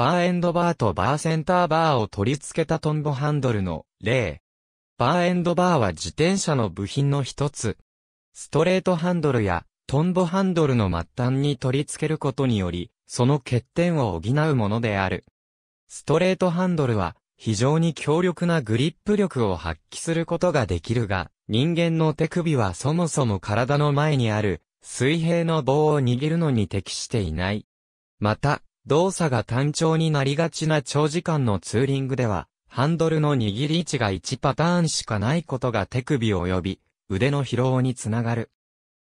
バーエンドバーとバーセンターバーを取り付けたトンボハンドルの例。バーエンドバーは自転車の部品の一つ。ストレートハンドルやトンボハンドルの末端に取り付けることにより、その欠点を補うものである。ストレートハンドルは非常に強力なグリップ力を発揮することができるが、人間の手首はそもそも体の前にある水平の棒を握るのに適していない。また、動作が単調になりがちな長時間のツーリングでは、ハンドルの握り位置が1パターンしかないことが手首及び腕の疲労につながる。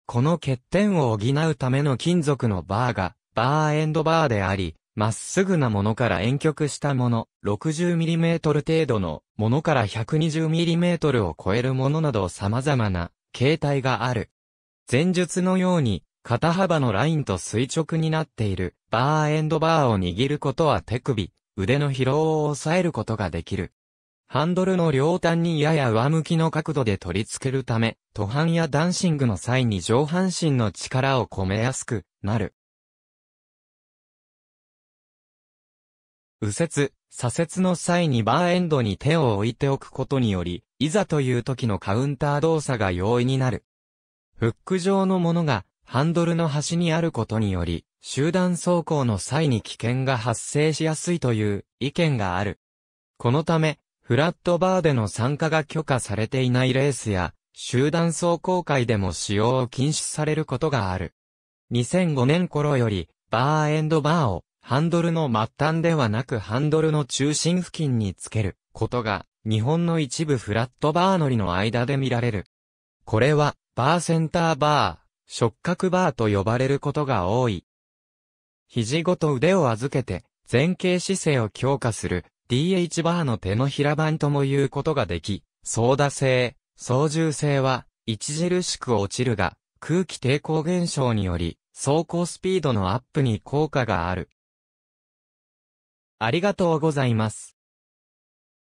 この欠点を補うための金属のバーがバーエンドバーであり、まっすぐなものから遠曲したもの、60mm 程度のものから 120mm を超えるものなど様々な形態がある。前述のように肩幅のラインと垂直になっているバーエンドバーを握ることは手首、腕の疲労を抑えることができる。ハンドルの両端にやや上向きの角度で取り付けるため、途半やダンシングの際に上半身の力を込めやすくなる。右折、左折の際にバーエンドに手を置いておくことにより、いざという時のカウンター動作が容易になる。フック状のものがハンドルの端にあることにより、集団走行の際に危険が発生しやすいという意見がある。このため、フラットバーでの参加が許可されていないレースや、集団走行会でも使用を禁止されることがある。2005年頃より、バーエンドバーをハンドルの末端ではなくハンドルの中心付近につけることが、日本の一部フラットバー乗りの間で見られる。これは、バーセンターバー。触覚バーと呼ばれることが多い。肘ごと腕を預けて、前傾姿勢を強化する DH バーの手のひら板とも言うことができ、操打性、操縦性は著しく落ちるが、空気抵抗現象により、走行スピードのアップに効果がある。ありがとうございます。